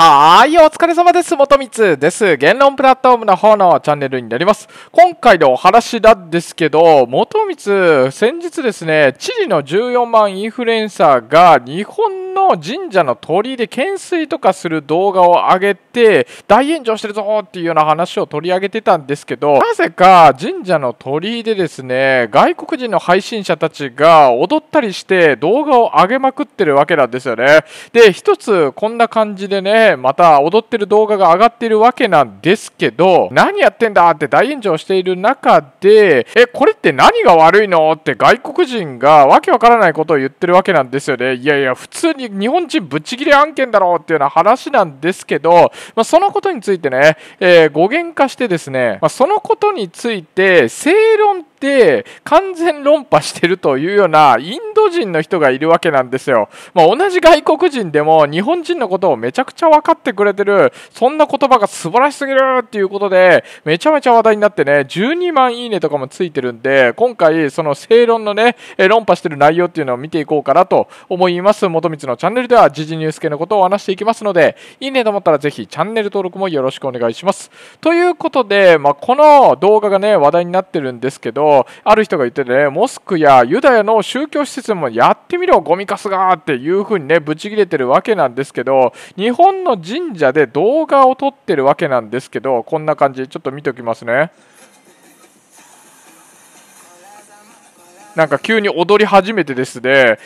はーい、お疲れ様です。元光です。言論プラットフォームの方のチャンネルになります。今回のお話なんですけど、元光、先日ですね、知事の14万インフルエンサーが日本の神社の鳥居で懸垂とかする動画を上げて、大炎上してるぞっていうような話を取り上げてたんですけど、なぜか神社の鳥居でですね、外国人の配信者たちが踊ったりして動画を上げまくってるわけなんですよね。で、一つこんな感じでね、また踊ってる動画が上がってるわけなんですけど、何やってんだって大炎上している中で、え、これって何が悪いのって外国人がわけわからないことを言ってるわけなんですよね。いやいや、普通に日本人ぶっちぎり案件だろうっていうような話なんですけど、まあ、そのことについてね、えー、語源化してですね、まあ、そのことについて正論て完全論破してるというようなインド人の人がいるわけなんですよ、まあ、同じ外国人でも日本人のことをめちゃくちゃ分かってくれてるそんな言葉が素晴らしすぎるっていうことでめちゃめちゃ話題になってね12万いいねとかもついてるんで今回その正論のね論破してる内容っていうのを見ていこうかなと思います元光のチャンネルでは時事ニュース系のことを話していきますのでいいねと思ったらぜひチャンネル登録もよろしくお願いしますということで、まあ、この動画がね話題になってるんですけどある人が言ってね、モスクやユダヤの宗教施設もやってみろ、ゴミカスがっていうふうにね、ブチ切れてるわけなんですけど、日本の神社で動画を撮ってるわけなんですけど、こんな感じ、ちょっと見ておきますね。なんか急に踊り始めてですね、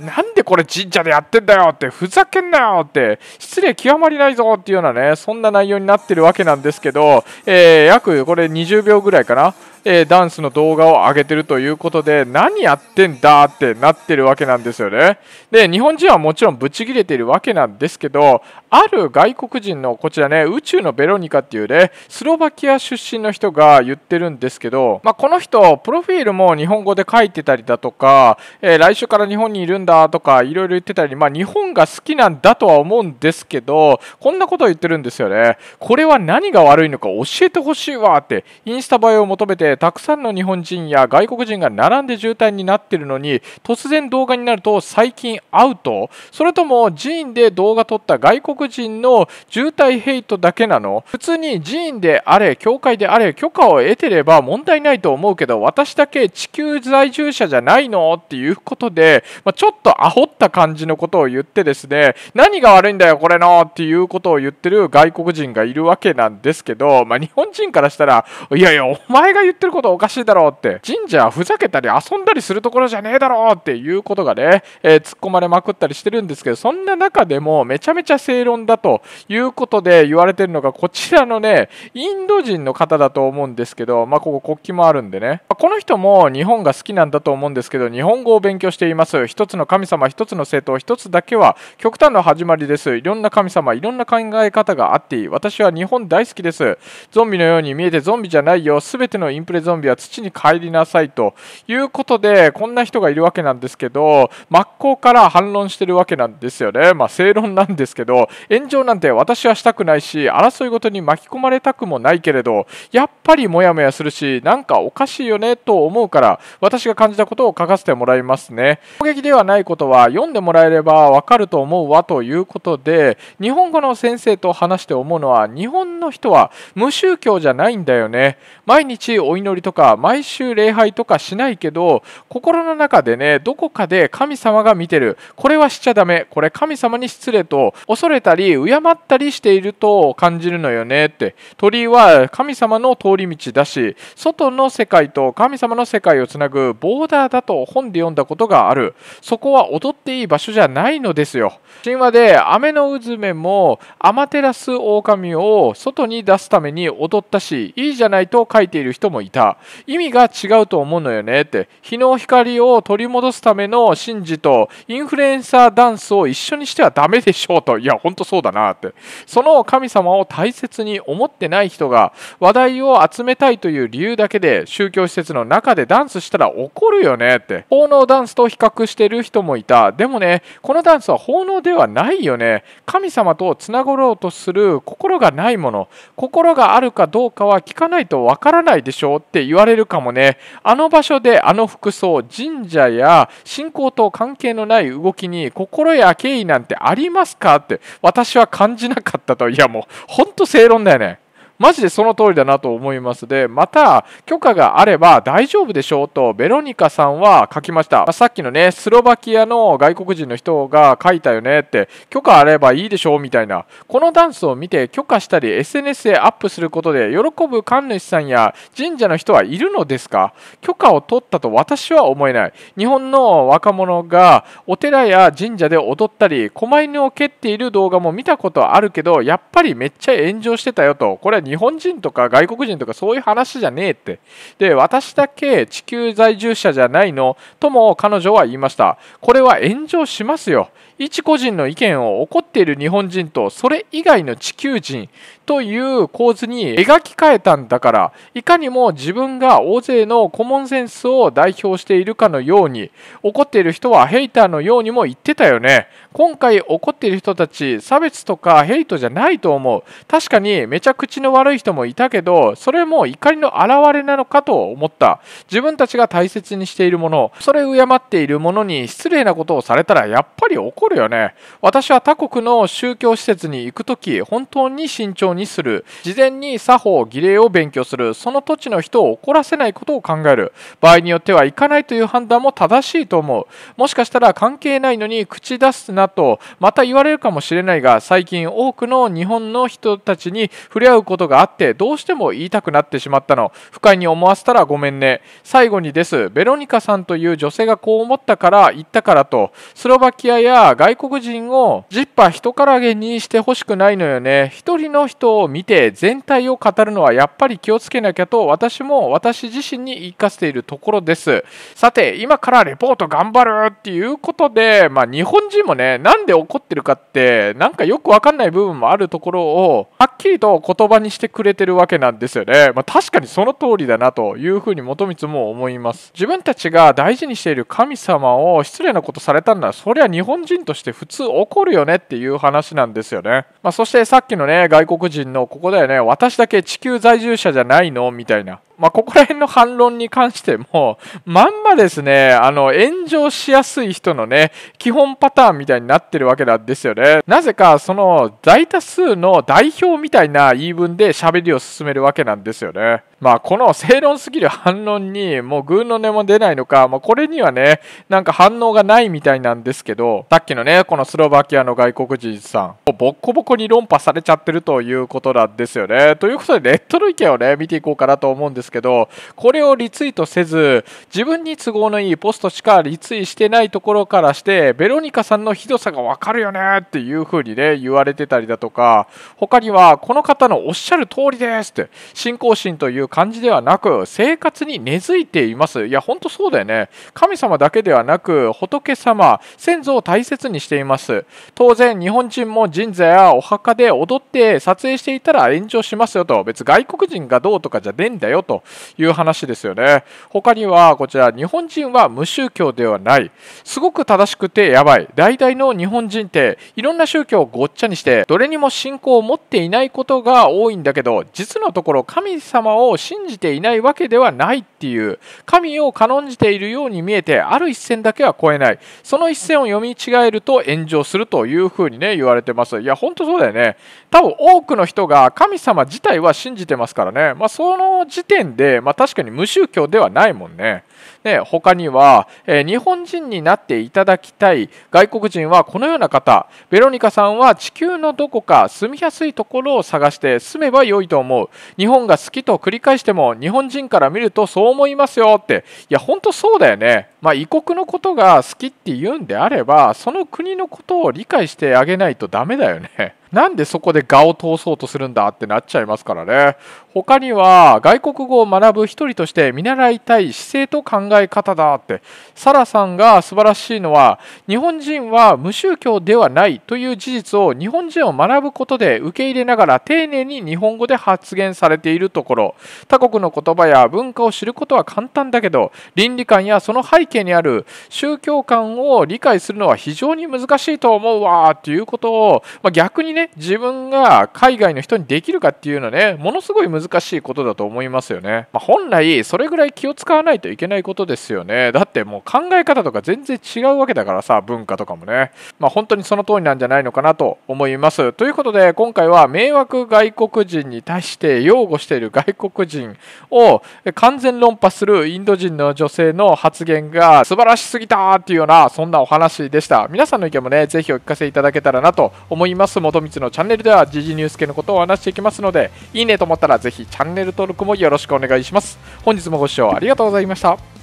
なんでこれ神社でやってんだよって、ふざけんなよって、失礼極まりないぞっていうようなね、そんな内容になってるわけなんですけど、えー、約これ20秒ぐらいかな。えー、ダンスの動画を上げてるということで、何やってんだってなってるわけなんですよね。で、日本人はもちろんブチ切れているわけなんですけど、ある外国人の、こちらね、宇宙のベロニカっていうね、スロバキア出身の人が言ってるんですけど、まあ、この人、プロフィールも日本語で書いてたりだとか、えー、来週から日本にいるんだとか、いろいろ言ってたり、まあ、日本が好きなんだとは思うんですけど、こんなことを言ってるんですよね。これは何が悪いのか教えてほしいわって、インスタ映えを求めてでたくさんの日本人や外国人が並んで渋滞になってるのに突然動画になると最近アウトそれとも寺院で動画撮った外国人の渋滞ヘイトだけなの普通に寺院であれ教会であれ許可を得てれば問題ないと思うけど私だけ地球在住者じゃないのっていうことで、まあ、ちょっとアホった感じのことを言ってですね何が悪いんだよこれのっていうことを言ってる外国人がいるわけなんですけど、まあ、日本人からしたらいやいやお前が言ってってることおかしいだろうって神社はふざけたり遊んだりするところじゃねえだろうっていうことがね、えー、突っ込まれまくったりしてるんですけどそんな中でもめちゃめちゃ正論だということで言われてるのがこちらのねインド人の方だと思うんですけどまあここ国旗もあるんでね、まこの人も日本が好きなんだと思うんですけど日本語を勉強しています一つの神様一つの政党一つだけは極端な始まりですいろんな神様いろんな考え方があっていい私は日本大好きですゾンビのように見えてゾンビじゃないよ全てのインプレゾンビは土に帰りなさいということでこんな人がいるわけなんですけど真っ向から反論してるわけなんですよね、まあ、正論なんですけど炎上なんて私はしたくないし争いごとに巻き込まれたくもないけれどやっぱりモヤモヤするしなんかおかしいよねと思うから私が感じたことを書かせてもらいますね攻撃ではないことは読んでもらえればわかると思うわということで日本語の先生と話して思うのは日本の人は無宗教じゃないんだよね毎日お祈りとか毎週礼拝とかしないけど心の中でねどこかで神様が見てるこれはしちゃダメこれ神様に失礼と恐れたり敬ったりしていると感じるのよねって鳥居は神様の通り道だし外の世界と神様の世界をつなぐボーダーだと本で読んだことがあるそこは踊っていい場所じゃないのですよ神話で雨の渦めもアマテラスオオカミを外に出すために踊ったしいいじゃないと書いている人もいいた意味が違うと思うのよねって日の光を取り戻すための神事とインフルエンサーダンスを一緒にしてはダメでしょうといやほんとそうだなってその神様を大切に思ってない人が話題を集めたいという理由だけで宗教施設の中でダンスしたら怒るよねって奉納ダンスと比較してる人もいたでもねこのダンスは奉納ではないよね神様とつながろうとする心がないもの心があるかどうかは聞かないとわからないでしょって言われるかもねあの場所であの服装神社や信仰と関係のない動きに心や敬意なんてありますかって私は感じなかったといやもうほんと正論だよねマジでその通りだなと思いますで、また、許可があれば大丈夫でしょうと、ベロニカさんは書きました。まあ、さっきのね、スロバキアの外国人の人が書いたよねって、許可あればいいでしょうみたいな。このダンスを見て許可したり、SNS でアップすることで、喜ぶ神主さんや神社の人はいるのですか許可を取ったと私は思えない。日本の若者がお寺や神社で踊ったり、狛犬を蹴っている動画も見たことあるけど、やっぱりめっちゃ炎上してたよと。これは日本人とか外国人とかそういう話じゃねえって。で、私だけ地球在住者じゃないのとも彼女は言いました。これは炎上しますよ。一個人の意見を怒っている日本人とそれ以外の地球人という構図に描き換えたんだからいかにも自分が大勢のコモンセンスを代表しているかのように怒っている人はヘイターのようにも言ってたよね今回怒っている人たち差別とかヘイトじゃないと思う確かにめちゃ口の悪い人もいたけどそれも怒りの表れなのかと思った自分たちが大切にしているものそれを敬っているものに失礼なことをされたらやっぱり怒るるよね私は他国の宗教施設に行く時本当に慎重にする事前に作法儀礼を勉強するその土地の人を怒らせないことを考える場合によっては行かないという判断も正しいと思うもしかしたら関係ないのに口出すなとまた言われるかもしれないが最近多くの日本の人たちに触れ合うことがあってどうしても言いたくなってしまったの不快に思わせたらごめんね最後にですベロニカさんという女性がこう思ったから言ったからとスロバキアや外国人をジッパー人からげにしてほしくないのよね一人の人を見て全体を語るのはやっぱり気をつけなきゃと私も私自身に言い聞かせているところですさて今からレポート頑張るっていうことでまあ、日本人もねなんで怒ってるかってなんかよくわかんない部分もあるところをはっきりと言葉にしてくれてるわけなんですよねまあ、確かにその通りだなというふうに元光も思います自分たちが大事にしている神様を失礼なことされたんだそりゃ日本人として普通起こるよねっていう話なんですよね。まあ、そしてさっきのね、外国人のここだよね、私だけ地球在住者じゃないのみたいな。まあ、ここら辺の反論に関しても、まんまですね、あの、炎上しやすい人のね、基本パターンみたいになってるわけなんですよね。なぜか、その、大多数の代表みたいな言い分で喋りを進めるわけなんですよね。まあ、この正論すぎる反論に、もう群の根も出ないのか、まあ、これにはね、なんか反応がないみたいなんですけど、さっきのね、このスロバキアの外国人さん、ボッコボコに論破されちゃってるということなんですよね。ということで、ネットの意見をね、見ていこうかなと思うんですですけどこれをリツイートせず自分に都合のいいポストしかリツイしてないところからしてベロニカさんのひどさが分かるよねっていう風にね言われてたりだとか他にはこの方のおっしゃる通りですって信仰心という感じではなく生活に根付いていますいやほんとそうだよね神様だけではなく仏様先祖を大切にしています当然日本人も神社やお墓で踊って撮影していたら炎上しますよと別外国人がどうとかじゃねえんだよとという話ですよね他にはこちら日本人は無宗教ではないすごく正しくてやばい大体の日本人っていろんな宗教をごっちゃにしてどれにも信仰を持っていないことが多いんだけど実のところ神様を信じていないわけではないってっていう神を軽んじているように見えてある一線だけは超えないその一線を読み違えると炎上するというふうにね言われてますいや本当そうだよね多分多くの人が神様自体は信じてますからねまあ、その時点でまあ、確かに無宗教ではないもんねね他には、えー、日本人になっていただきたい外国人はこのような方ベロニカさんは地球のどこか住みやすいところを探して住めば良いと思う日本が好きと繰り返しても日本人から見るとそう思いますよって、いや、ほんとそうだよね。まあ、異国のことが好きって言うんであればその国のことを理解してあげないとダメだよね。なんでそこで画を通そうとするんだってなっちゃいますからね。他には外国語を学ぶ一人として見習いたい姿勢と考え方だって。サラさんが素晴らしいのは日本人は無宗教ではないという事実を日本人を学ぶことで受け入れながら丁寧に日本語で発言されているところ。他国の言葉や文化を知ることは簡単だけど倫理観やその背景にある宗教観を理解するのは非常に難しいと思うわっていうことを、まあ、逆にね自分が海外の人にできるかっていうのはねものすごい難しいことだと思いますよね、まあ、本来それぐらい気を使わないといけないことですよねだってもう考え方とか全然違うわけだからさ文化とかもねまあ、本当にその通りなんじゃないのかなと思いますということで今回は迷惑外国人に対して擁護している外国人を完全論破するインド人の女性の発言がが素晴らしすぎたっていうようなそんなお話でした皆さんの意見もねぜひお聞かせいただけたらなと思います元光のチャンネルでは時事ニュース系のことをお話していきますのでいいねと思ったらぜひチャンネル登録もよろしくお願いします本日もご視聴ありがとうございました